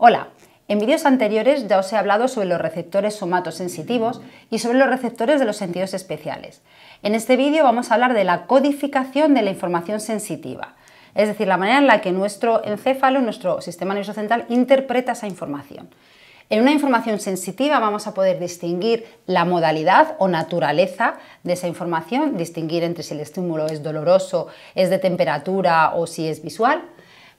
Hola, en vídeos anteriores ya os he hablado sobre los receptores somatosensitivos y sobre los receptores de los sentidos especiales. En este vídeo vamos a hablar de la codificación de la información sensitiva, es decir, la manera en la que nuestro encéfalo, nuestro sistema nervioso central, interpreta esa información. En una información sensitiva vamos a poder distinguir la modalidad o naturaleza de esa información, distinguir entre si el estímulo es doloroso, es de temperatura o si es visual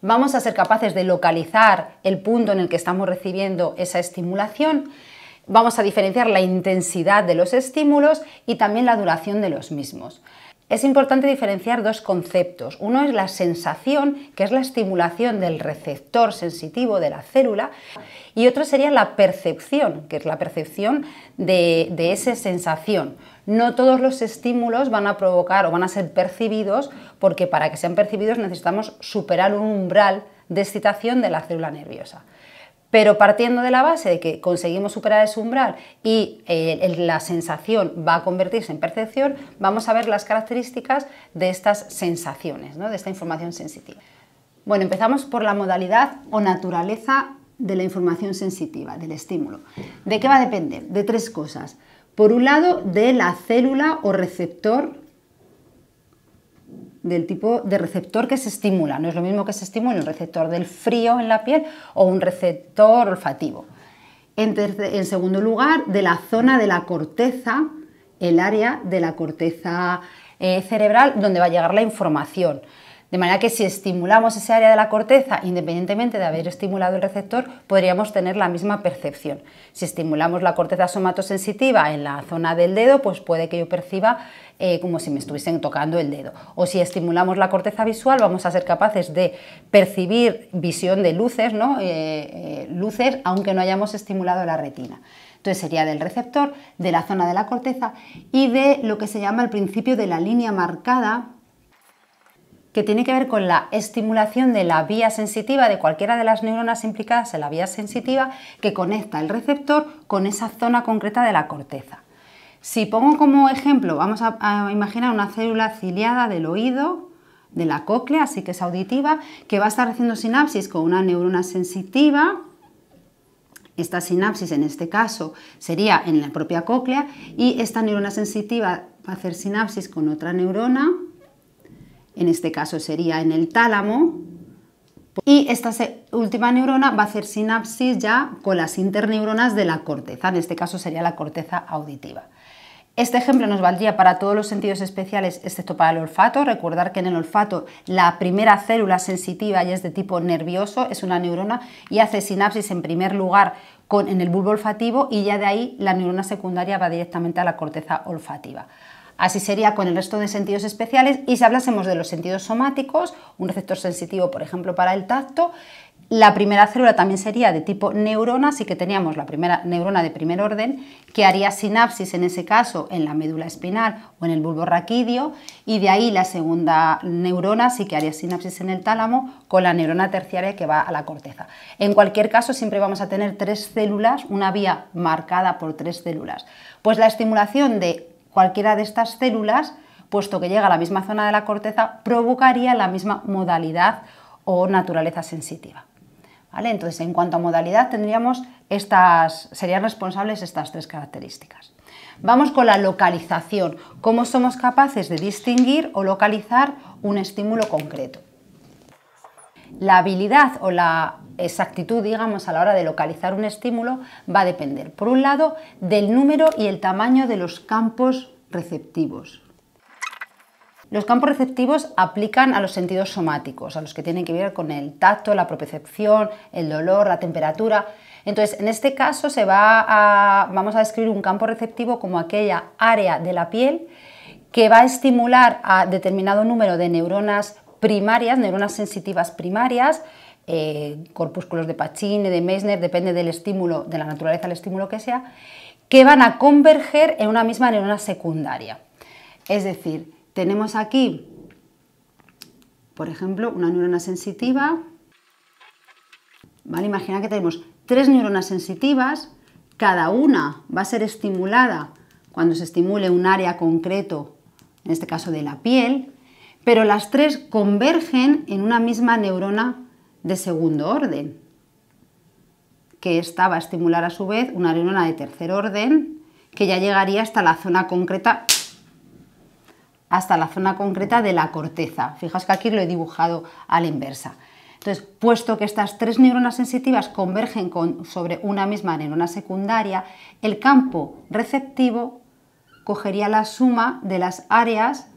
vamos a ser capaces de localizar el punto en el que estamos recibiendo esa estimulación, vamos a diferenciar la intensidad de los estímulos y también la duración de los mismos. Es importante diferenciar dos conceptos. Uno es la sensación, que es la estimulación del receptor sensitivo de la célula, y otro sería la percepción, que es la percepción de, esa sensación. No todos los estímulos van a provocar o van a ser percibidos, porque para que sean percibidos necesitamos superar un umbral de excitación de la célula nerviosa. Pero partiendo de la base de que conseguimos superar ese umbral y eh, la sensación va a convertirse en percepción, vamos a ver las características de estas sensaciones, ¿no? de esta información sensitiva. Bueno, empezamos por la modalidad o naturaleza de la información sensitiva, del estímulo. ¿De qué va a depender? De tres cosas. Por un lado, de la célula o receptor del tipo de receptor que se estimula. No es lo mismo que se estimula un receptor del frío en la piel o un receptor olfativo. En, segundo lugar, de la zona de la corteza, el área de la corteza eh, cerebral donde va a llegar la información. De manera que si estimulamos ese área de la corteza, independientemente de haber estimulado el receptor, podríamos tener la misma percepción. Si estimulamos la corteza somatosensitiva en la zona del dedo, pues puede que yo perciba eh, como si me estuviesen tocando el dedo. O si estimulamos la corteza visual, vamos a ser capaces de percibir visión de luces, ¿no? Eh, eh, luces, aunque no hayamos estimulado la retina. Entonces sería del receptor, de la zona de la corteza y de lo que se llama el principio de la línea marcada que tiene que ver con la estimulación de la vía sensitiva de cualquiera de las neuronas implicadas en la vía sensitiva que conecta el receptor con esa zona concreta de la corteza. Si pongo como ejemplo, vamos a, a imaginar una célula ciliada del oído, de la cóclea, así que es auditiva, que va a estar haciendo sinapsis con una neurona sensitiva. Esta sinapsis en este caso sería en la propia cóclea y esta neurona sensitiva va a hacer sinapsis con otra neurona en este caso sería en el tálamo, y esta última neurona va a hacer sinapsis ya con las interneuronas de la corteza, en este caso sería la corteza auditiva. Este ejemplo nos valdría para todos los sentidos especiales excepto para el olfato. Recordar que en el olfato la primera célula sensitiva ya es de tipo nervioso, es una neurona y hace sinapsis en primer lugar con, en el bulbo olfativo y ya de ahí la neurona secundaria va directamente a la corteza olfativa. Así sería con el resto de sentidos especiales y si hablásemos de los sentidos somáticos, un receptor sensitivo, por ejemplo, para el tacto, la primera célula también sería de tipo neurona, así que teníamos la primera neurona de primer orden, que haría sinapsis en ese caso en la médula espinal o en el bulbo raquídeo, y de ahí la segunda neurona sí que haría sinapsis en el tálamo con la neurona terciaria que va a la corteza. En cualquier caso, siempre vamos a tener tres células, una vía marcada por tres células. Pues la estimulación de cualquiera de estas células, puesto que llega a la misma zona de la corteza, provocaría la misma modalidad o naturaleza sensitiva. Entonces, en cuanto a modalidad, tendríamos estas, serían responsables estas tres características. Vamos con la localización, cómo somos capaces de distinguir o localizar un estímulo concreto la habilidad o la exactitud, digamos, a la hora de localizar un estímulo va a depender, por un lado, del número y el tamaño de los campos receptivos. Los campos receptivos aplican a los sentidos somáticos, a los que tienen que ver con el tacto, la propiocepción, el dolor, la temperatura. Entonces, en este caso se va vamos a describir un campo receptivo como aquella área de la piel que va a estimular a determinado número de neuronas primarias, neuronas sensitivas primarias, eh, corpúsculos de Pacini, de Meissner, depende del estímulo, de la naturaleza del estímulo que sea, que van a converger en una misma neurona secundaria. Es decir, tenemos aquí, por ejemplo, una neurona sensitiva. ¿vale? Imagina que tenemos tres neuronas sensitivas, cada una va a ser estimulada cuando se estimule un área concreto, en este caso de la piel, pero las tres convergen en una misma neurona de segundo orden, que esta va a estimular a su vez una neurona de tercer orden, que ya llegaría hasta la zona concreta hasta la zona concreta de la corteza. Fijaos que aquí lo he dibujado a la inversa. Entonces, puesto que estas tres neuronas sensitivas convergen sobre una misma neurona secundaria, el campo receptivo cogería la suma de las áreas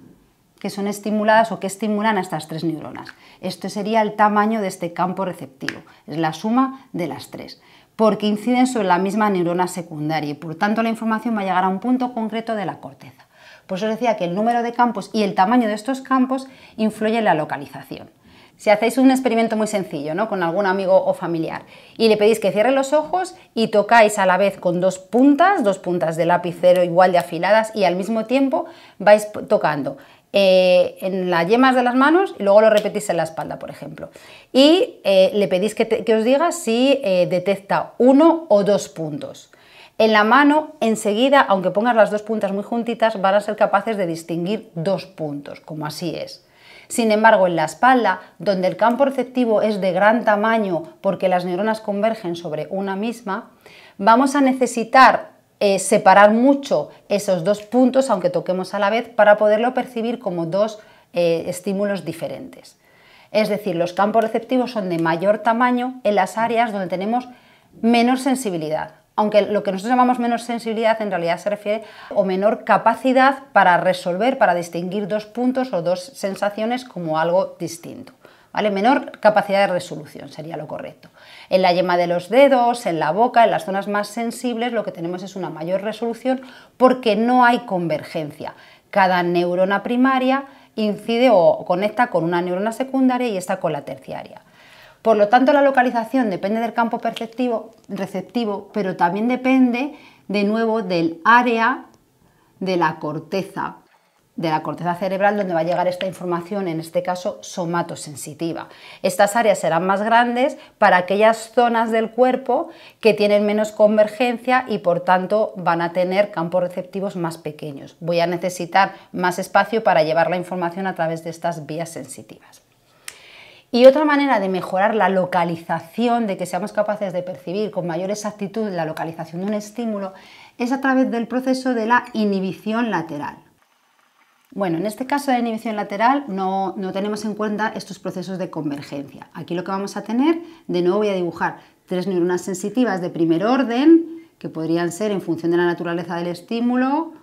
que son estimuladas o que estimulan a estas tres neuronas. Esto sería el tamaño de este campo receptivo, es la suma de las tres, porque inciden sobre la misma neurona secundaria y por tanto la información va a llegar a un punto concreto de la corteza. Por eso os decía que el número de campos y el tamaño de estos campos influye en la localización. Si hacéis un experimento muy sencillo, ¿no? Con algún amigo o familiar y le pedís que cierre los ojos y tocáis a la vez con dos puntas, dos puntas de lapicero igual de afiladas y al mismo tiempo vais tocando eh, en las yemas de las manos y luego lo repetís en la espalda, por ejemplo. Y eh, le pedís que, os diga si eh, detecta uno o dos puntos. En la mano, enseguida, aunque pongas las dos puntas muy juntitas, van a ser capaces de distinguir dos puntos, como así es. Sin embargo, en la espalda, donde el campo receptivo es de gran tamaño porque las neuronas convergen sobre una misma, vamos a necesitar eh, separar mucho esos dos puntos, aunque toquemos a la vez, para poderlo percibir como dos eh, estímulos diferentes. Es decir, los campos receptivos son de mayor tamaño en las áreas donde tenemos menor sensibilidad. Aunque lo que nosotros llamamos menor sensibilidad en realidad se refiere a menor capacidad para resolver, para distinguir dos puntos o dos sensaciones como algo distinto. Menor capacidad de resolución sería lo correcto. En la yema de los dedos, en la boca, en las zonas más sensibles, lo que tenemos es una mayor resolución porque no hay convergencia. Cada neurona primaria incide o conecta con una neurona secundaria y esta con la terciaria. Por lo tanto, la localización depende del campo perceptivo, receptivo, pero también depende de nuevo del área de la corteza de la corteza cerebral donde va a llegar esta información, en este caso somatosensitiva. Estas áreas serán más grandes para aquellas zonas del cuerpo que tienen menos convergencia y por tanto van a tener campos receptivos más pequeños. Voy a necesitar más espacio para llevar la información a través de estas vías sensitivas. Y otra manera de mejorar la localización, de que seamos capaces de percibir con mayor exactitud la localización de un estímulo, es a través del proceso de la inhibición lateral. Bueno, en este caso de inhibición lateral no, no tenemos en cuenta estos procesos de convergencia. Aquí lo que vamos a tener, de nuevo voy a dibujar tres neuronas sensitivas de primer orden, que podrían ser en función de la naturaleza del estímulo,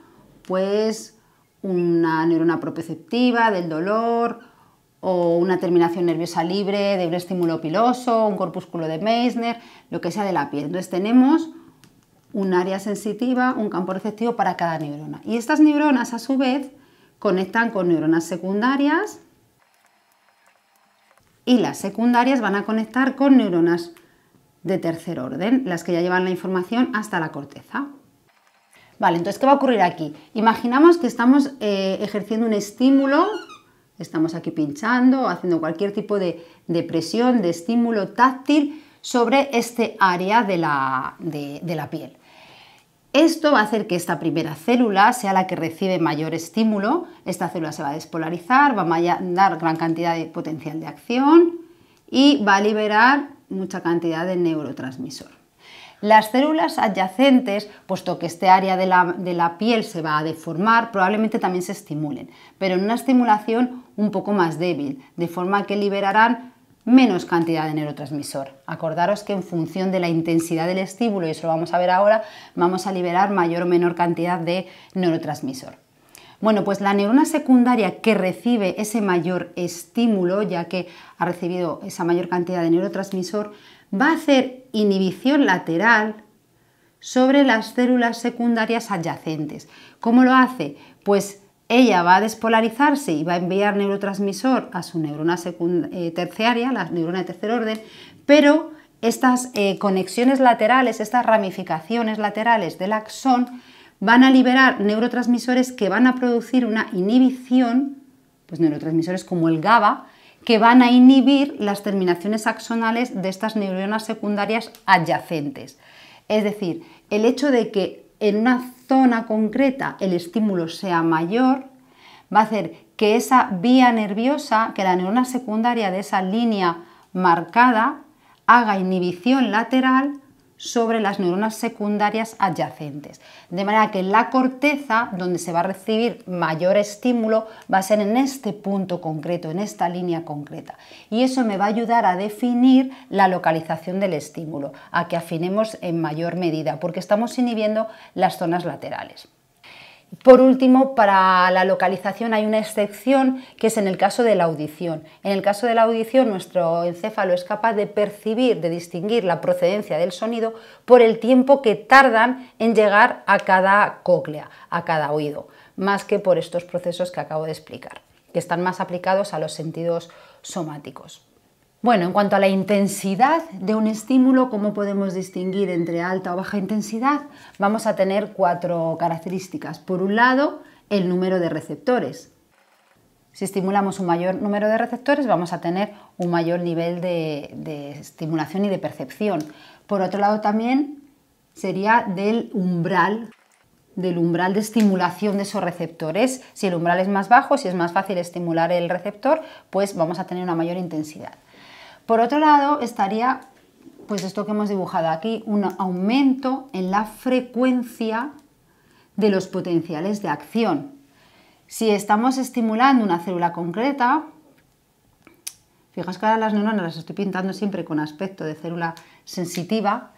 pues una neurona proprioceptiva del dolor o una terminación nerviosa libre de un estímulo piloso, un corpúsculo de Meissner, lo que sea de la piel. Entonces tenemos un área sensitiva, un campo receptivo para cada neurona. Y estas neuronas a su vez conectan con neuronas secundarias y las secundarias van a conectar con neuronas de tercer orden, las que ya llevan la información hasta la corteza. Vale, entonces, ¿qué va a ocurrir aquí? Imaginamos que estamos eh, ejerciendo un estímulo, estamos aquí pinchando, haciendo cualquier tipo de, presión, de estímulo táctil sobre este área de la piel. Esto va a hacer que esta primera célula sea la que recibe mayor estímulo. Esta célula se va a despolarizar, va a dar gran cantidad de potencial de acción y va a liberar mucha cantidad de neurotransmisor. Las células adyacentes, puesto que este área de la, piel se va a deformar, probablemente también se estimulen, pero en una estimulación un poco más débil, de forma que liberarán menos cantidad de neurotransmisor. Acordaros que en función de la intensidad del estímulo, y eso lo vamos a ver ahora, vamos a liberar mayor o menor cantidad de neurotransmisor. Bueno, pues la neurona secundaria que recibe ese mayor estímulo, ya que ha recibido esa mayor cantidad de neurotransmisor, va a hacer inhibición lateral sobre las células secundarias adyacentes. ¿Cómo lo hace? Pues ella va a despolarizarse y va a enviar neurotransmisor a su neurona eh, terciaria, la neurona de tercer orden, pero estas eh, conexiones laterales, estas ramificaciones laterales del axón, van a liberar neurotransmisores que van a producir una inhibición, pues neurotransmisores como el GABA, que van a inhibir las terminaciones axonales de estas neuronas secundarias adyacentes. Es decir, el hecho de que en una zona concreta el estímulo sea mayor, va a hacer que esa vía nerviosa, que la neurona secundaria de esa línea marcada, haga inhibición lateral sobre las neuronas secundarias adyacentes. De manera que la corteza, donde se va a recibir mayor estímulo, va a ser en este punto concreto, en esta línea concreta. Y eso me va a ayudar a definir la localización del estímulo, a que afinemos en mayor medida, porque estamos inhibiendo las zonas laterales. Por último, para la localización hay una excepción que es en el caso de la audición. En el caso de la audición, nuestro encéfalo es capaz de percibir, de distinguir la procedencia del sonido por el tiempo que tardan en llegar a cada cóclea, a cada oído, más que por estos procesos que acabo de explicar, que están más aplicados a los sentidos somáticos. Bueno, en cuanto a la intensidad de un estímulo, ¿cómo podemos distinguir entre alta o baja intensidad? Vamos a tener cuatro características. Por un lado, el número de receptores. Si estimulamos un mayor número de receptores, vamos a tener un mayor nivel de, estimulación y de percepción. Por otro lado, también sería del umbral del umbral de estimulación de esos receptores. Si el umbral es más bajo, si es más fácil estimular el receptor, pues vamos a tener una mayor intensidad. Por otro lado, estaría, pues esto que hemos dibujado aquí, un aumento en la frecuencia de los potenciales de acción. Si estamos estimulando una célula concreta, fijaos que ahora las neuronas las estoy pintando siempre con aspecto de célula sensitiva,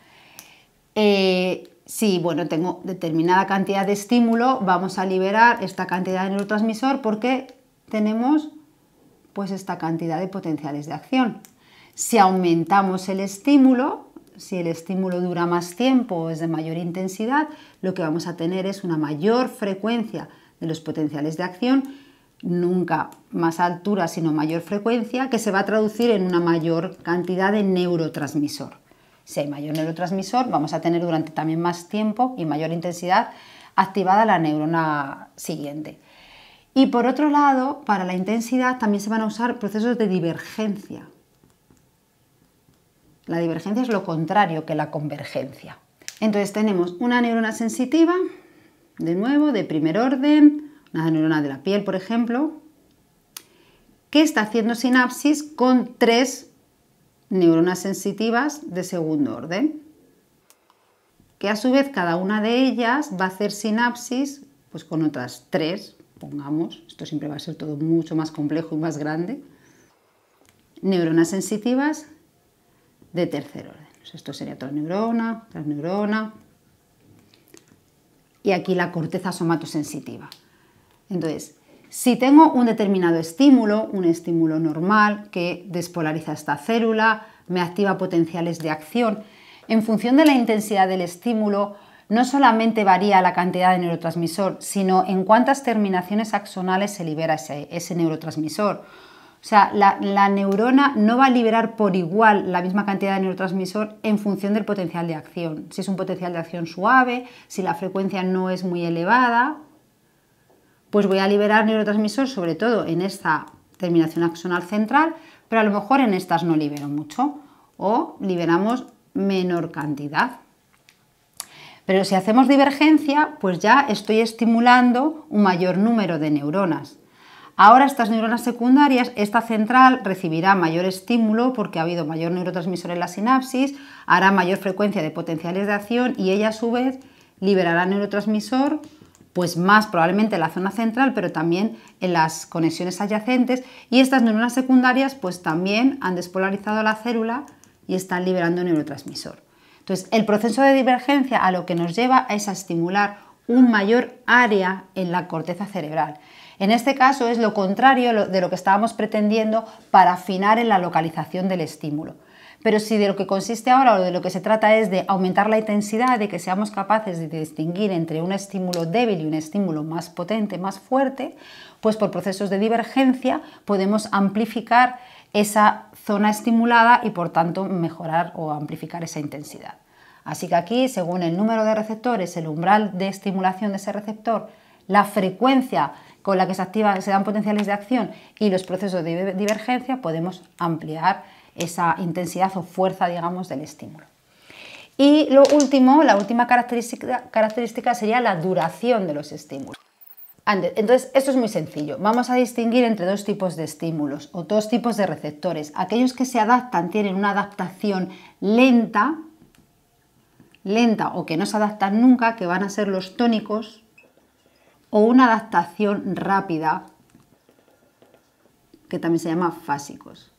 eh, si bueno, tengo determinada cantidad de estímulo, vamos a liberar esta cantidad de neurotransmisor porque tenemos pues esta cantidad de potenciales de acción. Si aumentamos el estímulo, si el estímulo dura más tiempo o es de mayor intensidad, lo que vamos a tener es una mayor frecuencia de los potenciales de acción, nunca más altura, sino mayor frecuencia, que se va a traducir en una mayor cantidad de neurotransmisor. Si hay mayor neurotransmisor, vamos a tener durante también más tiempo y mayor intensidad activada la neurona siguiente. Y por otro lado, para la intensidad también se van a usar procesos de divergencia. La divergencia es lo contrario que la convergencia. Entonces tenemos una neurona sensitiva, de nuevo, de primer orden, una neurona de la piel, por ejemplo, que está haciendo sinapsis con tres neuronas sensitivas de segundo orden, que a su vez cada una de ellas va a hacer sinapsis pues, con otras tres, pongamos, esto siempre va a ser todo mucho más complejo y más grande, neuronas sensitivas de tercer orden. Esto sería transneurona, neurona, Y aquí la corteza somatosensitiva. Entonces, si tengo un determinado estímulo, un estímulo normal que despolariza esta célula, me activa potenciales de acción, en función de la intensidad del estímulo, no solamente varía la cantidad de neurotransmisor, sino en cuántas terminaciones axonales se libera ese neurotransmisor. O sea, la, neurona no va a liberar por igual la misma cantidad de neurotransmisor en función del potencial de acción. Si es un potencial de acción suave, si la frecuencia no es muy elevada, pues voy a liberar neurotransmisor sobre todo en esta terminación axonal central, pero a lo mejor en estas no libero mucho o liberamos menor cantidad. Pero si hacemos divergencia, pues ya estoy estimulando un mayor número de neuronas. Ahora estas neuronas secundarias, esta central recibirá mayor estímulo porque ha habido mayor neurotransmisor en la sinapsis, hará mayor frecuencia de potenciales de acción y ella a su vez liberará neurotransmisor pues más probablemente en la zona central, pero también en las conexiones adyacentes y estas neuronas secundarias pues también han despolarizado la célula y están liberando neurotransmisor. Entonces, el proceso de divergencia a lo que nos lleva es a estimular un mayor área en la corteza cerebral. En este caso es lo contrario de lo que estábamos pretendiendo para afinar en la localización del estímulo. Pero si de lo que consiste ahora o de lo que se trata es de aumentar la intensidad, de que seamos capaces de distinguir entre un estímulo débil y un estímulo más potente, más fuerte, pues por procesos de divergencia podemos amplificar esa zona estimulada y por tanto mejorar o amplificar esa intensidad. Así que aquí, según el número de receptores, el umbral de estimulación de ese receptor, la frecuencia con la que se activa, se dan potenciales de acción y los procesos de divergencia, podemos ampliar esa intensidad o fuerza, digamos, del estímulo. Y lo último, la última característica, sería la duración de los estímulos. Entonces, esto es muy sencillo. Vamos a distinguir entre dos tipos de estímulos o dos tipos de receptores. Aquellos que se adaptan tienen una adaptación lenta, lenta o que no se adaptan nunca, que van a ser los tónicos, o una adaptación rápida, que también se llama fásicos.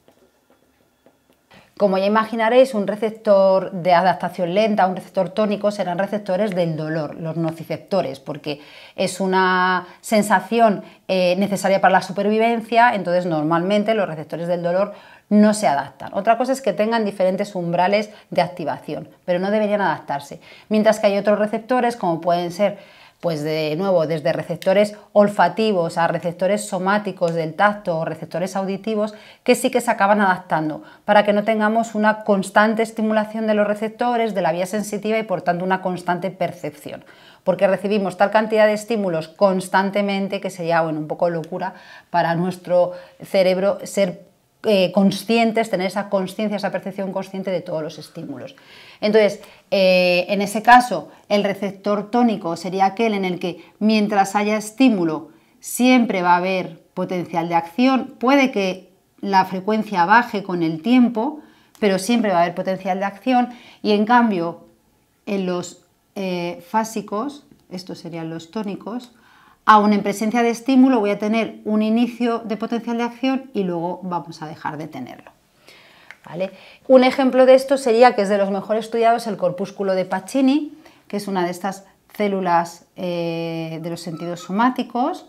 Como ya imaginaréis, un receptor de adaptación lenta, un receptor tónico, serán receptores del dolor, los nociceptores, porque es una sensación eh, necesaria para la supervivencia, entonces normalmente los receptores del dolor no se adaptan. Otra cosa es que tengan diferentes umbrales de activación, pero no deberían adaptarse. Mientras que hay otros receptores, como pueden ser pues de nuevo desde receptores olfativos a receptores somáticos del tacto o receptores auditivos que sí que se acaban adaptando para que no tengamos una constante estimulación de los receptores, de la vía sensitiva y por tanto una constante percepción. Porque recibimos tal cantidad de estímulos constantemente que sería un poco locura para nuestro cerebro ser eh, conscientes, tener esa conciencia, esa percepción consciente de todos los estímulos. Entonces, eh, en ese caso, el receptor tónico sería aquel en el que mientras haya estímulo, siempre va a haber potencial de acción. Puede que la frecuencia baje con el tiempo, pero siempre va a haber potencial de acción. Y en cambio, en los eh, fásicos, estos serían los tónicos, aún en presencia de estímulo, voy a tener un inicio de potencial de acción y luego vamos a dejar de tenerlo. ¿Vale? Un ejemplo de esto sería que es de los mejor estudiados el corpúsculo de Pacini, que es una de estas células eh, de los sentidos somáticos,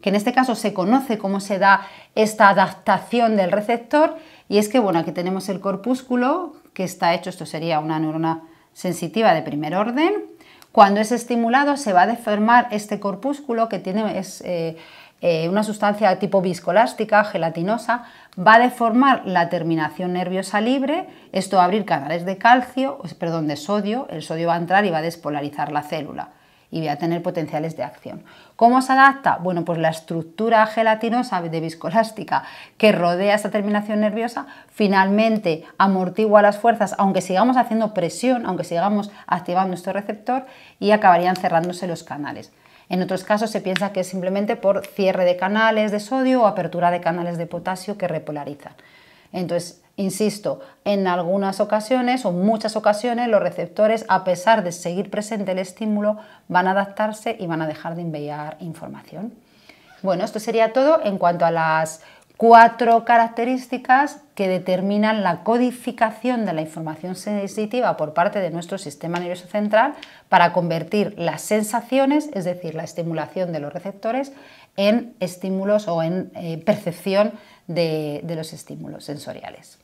que en este caso se conoce cómo se da esta adaptación del receptor, y es que, bueno, aquí tenemos el corpúsculo, que está hecho, esto sería una neurona sensitiva de primer orden, cuando es estimulado se va a deformar este corpúsculo que tiene es, eh, eh, una sustancia tipo viscolástica, gelatinosa, va a deformar la terminación nerviosa libre, esto va a abrir canales de calcio, pues, perdón, de sodio, el sodio va a entrar y va a despolarizar la célula y va a tener potenciales de acción. ¿Cómo se adapta? Bueno, pues la estructura gelatinosa de viscolástica que rodea esta terminación nerviosa finalmente amortigua las fuerzas, aunque sigamos haciendo presión, aunque sigamos activando nuestro receptor y acabarían cerrándose los canales. En otros casos se piensa que es simplemente por cierre de canales de sodio o apertura de canales de potasio que repolarizan. Entonces, Insisto, en algunas ocasiones o muchas ocasiones los receptores, a pesar de seguir presente el estímulo, van a adaptarse y van a dejar de enviar información. Bueno, esto sería todo en cuanto a las cuatro características que determinan la codificación de la información sensitiva por parte de nuestro sistema nervioso central para convertir las sensaciones, es decir, la estimulación de los receptores, en estímulos o en eh, percepción de los estímulos sensoriales.